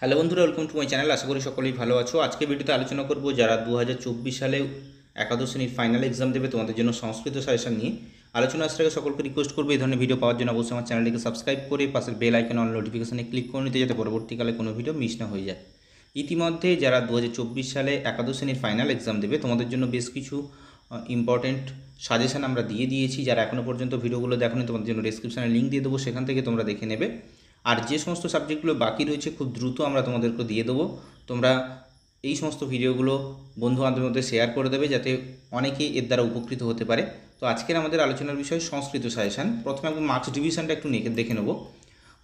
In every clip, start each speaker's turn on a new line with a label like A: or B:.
A: hello বন্ধুরা welcome to my channel আশা করি সকলেই ভালো আছো আজকে ভিডিওতে আলোচনা করব যারা দু সালে একাদশ শ্রেণীর ফাইনাল এক্সাম দেবে তোমাদের জন্য সংস্কৃত সাজেশন নিয়ে আলোচনা আসার আগে সকলকে রিকোয়েস্ট করবো এই ধরনের ভিডিও পাওয়ার জন্য অবশ্যই আমার চ্যানেলটিকে সাবস্ক্রাইব করে পাশের বেল আইকন অন নোটিফিকেশানে ক্লিক করে নিতে যাতে পরবর্তীকালে কোনো ভিডিও মিস না হয়ে যায় ইতিমধ্যে যারা দু সালে একাদশ শ্রেণীর ফাইনাল এক্সাম দেবে তোমাদের জন্য বেশ কিছু ইম্পর্টেন্ট সাজেশান আমরা দিয়ে দিয়েছি যারা এখনও পর্যন্ত ভিডিওগুলো দেখো তোমাদের জন্য ডিসক্রিপশানে লিঙ্ক দিয়ে দেবো সেখান থেকে তোমরা দেখে নেবে আর যে সমস্ত সাবজেক্টগুলো বাকি রয়েছে খুব দ্রুত আমরা তোমাদেরকে দিয়ে দেবো তোমরা এই সমস্ত ভিডিওগুলো বন্ধু বান্ধবের মধ্যে শেয়ার করে দেবে যাতে অনেকেই এর দ্বারা উপকৃত হতে পারে তো আজকের আমাদের আলোচনার বিষয় সংস্কৃত সাজেশান প্রথমে আমি মার্কস ডিভিশনটা একটু দেখে নেবো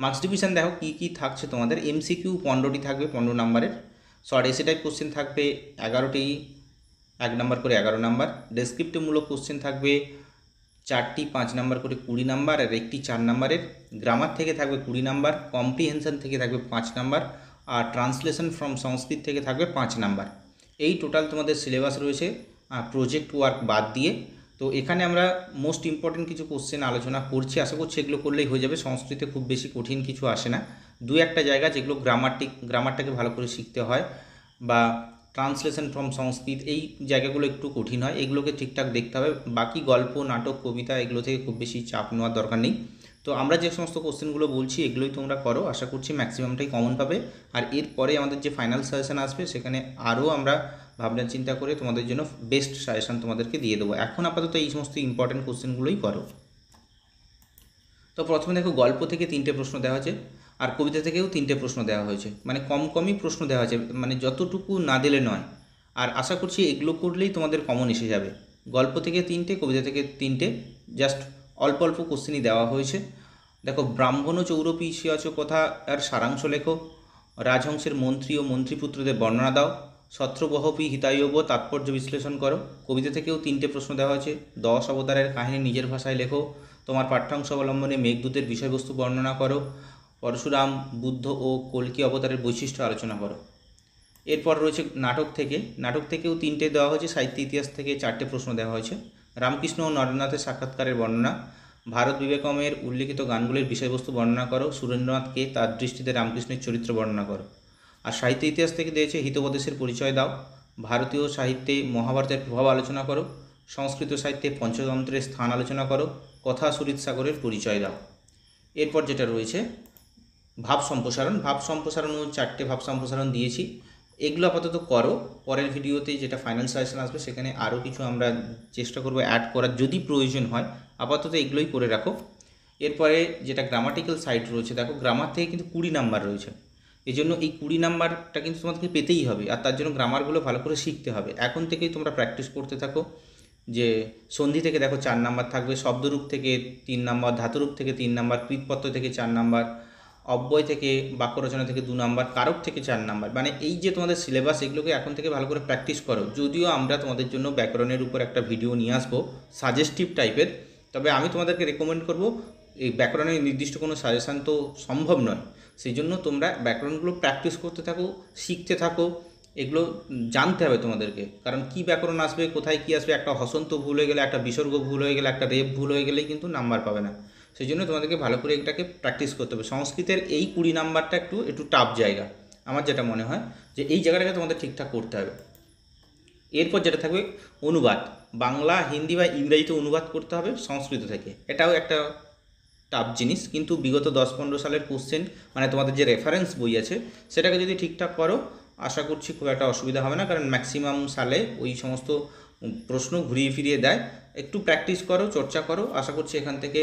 A: মার্কস ডিভিশন দেখো কী কী থাকছে তোমাদের এমসিকিউ পনেরোটি থাকবে পনেরো নাম্বারের শর্ট এসি টাইপ কোশ্চেন থাকবে এগারোটি এক নাম্বার করে এগারো নাম্বার ডেসক্রিপ্টিভমূলক কোশ্চেন থাকবে চারটি পাঁচ নাম্বার করে কুড়ি নাম্বার আর একটি চার নাম্বারের গ্রামার থেকে থাকবে কুড়ি নাম্বার কম্প্রিহেনশন থেকে থাকবে পাঁচ নাম্বার আর ট্রান্সলেশন ফ্রম সংস্কৃত থেকে থাকবে পাঁচ নাম্বার এই টোটাল তোমাদের সিলেবাস রয়েছে প্রজেক্ট ওয়ার্ক বাদ দিয়ে তো এখানে আমরা মোস্ট ইম্পর্টেন্ট কিছু কোশ্চেন আলোচনা করছি আশা করছি এগুলো করলেই হয়ে যাবে সংস্কৃতে খুব বেশি কঠিন কিছু আসে না দু একটা জায়গা যেগুলো গ্রামারটি গ্রামারটাকে ভালো করে শিখতে হয় বা ট্রান্সলেশন ফ্রম সংস্কৃত এই জায়গাগুলো একটু কঠিন হয় এগুলোকে ঠিকঠাক দেখতে হবে বাকি গল্প নাটক কবিতা এগুলো থেকে খুব বেশি চাপ নেওয়ার দরকার নেই তো আমরা যে সমস্ত কোশ্চেনগুলো বলছি এগুলোই তোমরা করো আশা করছি ম্যাক্সিমামটাই কমন পাবে আর এরপরে আমাদের যে ফাইনাল সাজেশান আসবে সেখানে আরও আমরা ভাবনা চিন্তা করে তোমাদের জন্য বেস্ট সাজেশান তোমাদেরকে দিয়ে দেবো এখন আপাতত এই সমস্ত ইম্পর্ট্যান্ট কোশ্চেনগুলোই করো তো প্রথমে দেখো গল্প থেকে তিনটে প্রশ্ন দেওয়া হয়েছে আর কবিতা থেকেও তিনটে প্রশ্ন দেওয়া হয়েছে মানে কম কমই প্রশ্ন দেওয়া হয়েছে মানে যতটুকু না দিলে নয় আর আশা করছি এগুলো করলেই তোমাদের কমন এসে যাবে গল্প থেকে তিনটে কবিতা থেকে তিনটে জাস্ট অল্প অল্প কোশ্চেনই দেওয়া হয়েছে দেখো ব্রাহ্মণ ও চৌরপী আছো কথা আর সারাংশ লেখো রাজহংসের মন্ত্রী ও মন্ত্রীপুত্রদের বর্ণনা দাও ছত্রবহপি হিতায়ব তাৎপর্য বিশ্লেষণ করো কবিতা থেকেও তিনটে প্রশ্ন দেওয়া হয়েছে দশ অবতারের কাহিনী নিজের ভাষায় লেখো তোমার পাঠ্যাংশ অবলম্বনে মেঘদূতের বিষয়বস্তু বর্ণনা করো পরশুরাম বুদ্ধ ও কল্কি অবতারের বৈশিষ্ট্য আলোচনা করো এরপর রয়েছে নাটক থেকে নাটক থেকেও তিনটে দেওয়া হয়েছে সাহিত্য ইতিহাস থেকে চারটে প্রশ্ন দেওয়া হয়েছে রামকৃষ্ণ ও নরেন্দ্রনাথের সাক্ষাৎকারের বর্ণনা ভারত বিবেকমের উল্লিখিত গানগুলির বিষয়বস্তু বর্ণনা করো সুরেন্দ্রনাথকে তার দৃষ্টিতে রামকৃষ্ণের চরিত্র বর্ণনা করো আর সাহিত্য ইতিহাস থেকে দিয়েছে হিতপদেশের পরিচয় দাও ভারতীয় সাহিত্যে মহাভারতের প্রভাব আলোচনা করো সংস্কৃত সাহিত্যে পঞ্চতন্ত্রের স্থান আলোচনা করো কথা সুরিত সাগরের পরিচয় দাও এরপর যেটা রয়েছে ভাব সম্প্রসারণ ভাব সম্প্রসারণও চারটে ভাব সম্প্রসারণ দিয়েছি এগুলো আপাতত করো পরের ভিডিওতে যেটা ফাইনাল সাজেশন আসবে সেখানে আরও কিছু আমরা চেষ্টা করব অ্যাড করার যদি প্রয়োজন হয় আপাতত এগুলোই করে রাখো এরপরে যেটা গ্রামাটিক্যাল সাইট রয়েছে দেখো গ্রামার থেকে কিন্তু কুড়ি নাম্বার রয়েছে এই জন্য এই কুড়ি নাম্বারটা কিন্তু তোমাদেরকে পেতেই হবে আর তার জন্য গ্রামারগুলো ভালো করে শিখতে হবে এখন থেকেই তোমরা প্র্যাকটিস করতে থাকো যে সন্ধি থেকে দেখো চার নাম্বার থাকবে শব্দরূপ থেকে তিন নাম্বার ধাতুরূপ থেকে তিন নাম্বার কৃতপত্র থেকে চার নাম্বার অব্যয় থেকে বাক্য রচনা থেকে দু নাম্বার কারক থেকে চার নাম্বার মানে এই যে তোমাদের সিলেবাস এগুলোকে এখন থেকে ভালো করে প্র্যাকটিস করো যদিও আমরা তোমাদের জন্য ব্যাকরণের উপর একটা ভিডিও নিয়ে আসবো সাজেস্টিভ টাইপের তবে আমি তোমাদেরকে রেকমেন্ড করব এই ব্যাকরণের নির্দিষ্ট কোনো সাজেশান তো সম্ভব নয় সেই জন্য তোমরা ব্যাকরণগুলো প্র্যাকটিস করতে থাকো শিখতে থাকো এগুলো জানতে হবে তোমাদেরকে কারণ কি ব্যাকরণ আসবে কোথায় কি আসবে একটা হসন্ত ভুল হয়ে গেলে একটা বিসর্গ ভুল হয়ে গেলে একটা রেপ ভুল হয়ে গেলেই কিন্তু নাম্বার পাবে না সেই জন্য তোমাদেরকে ভালো করে এটাকে প্র্যাকটিস করতে হবে সংস্কৃতের এই কুড়ি নাম্বারটা একটু একটু টাফ জায়গা আমার যেটা মনে হয় যে এই জায়গাটাকে তোমাদের ঠিকঠাক করতে হবে এরপর যেটা থাকবে অনুবাদ বাংলা হিন্দি বা ইংরাজিতে অনুবাদ করতে হবে সংস্কৃত থেকে এটাও একটা টাফ জিনিস কিন্তু বিগত দশ পনেরো সালের কোশ্চেন মানে তোমাদের যে রেফারেন্স বই আছে সেটাকে যদি ঠিকঠাক করো আশা করছি খুব একটা অসুবিধা হবে না কারণ ম্যাক্সিমাম সালে ওই সমস্ত প্রশ্ন ঘুরিয়ে ফিরিয়ে দেয় একটু প্র্যাকটিস করো চর্চা করো আশা করছি এখান থেকে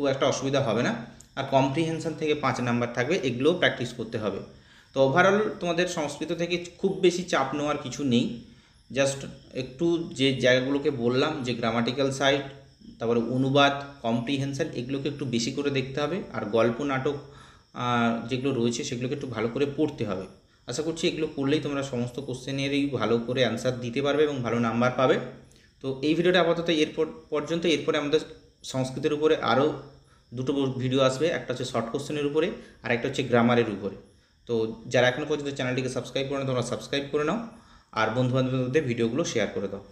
A: খুব একটা অসুবিধা হবে না আর কম্প্রিহেনশন থেকে পাঁচ নাম্বার থাকবে এগুলোও প্র্যাকটিস করতে হবে তো ওভারঅল তোমাদের সংস্কৃত থেকে খুব বেশি চাপ নেওয়ার কিছু নেই জাস্ট একটু যে জায়গাগুলোকে বললাম যে গ্রামাটিক্যাল সাইড তারপরে অনুবাদ কম্প্রিহেনশন এগুলোকে একটু বেশি করে দেখতে হবে আর গল্প নাটক যেগুলো রয়েছে সেগুলোকে একটু ভালো করে পড়তে হবে আশা করছি এগুলো পড়লেই তোমরা সমস্ত কোশ্চেনেরই ভালো করে অ্যান্সার দিতে পারবে এবং ভালো নাম্বার পাবে তো এই ভিডিওটা আপাতত এরপর পর্যন্ত এরপরে আমাদের সংস্কৃতের উপরে আরও দুটো ভিডিও আসবে একটা হচ্ছে শর্ট কোশ্চেনের উপরে আর একটা হচ্ছে গ্রামারের উপরে তো যারা এখনও পর্যন্ত চ্যানেলটিকে সাবস্ক্রাইব করে নাও তোমরা সাবস্ক্রাইব করে নাও আর বন্ধুবান্ধবদের ভিডিওগুলো শেয়ার করে দাও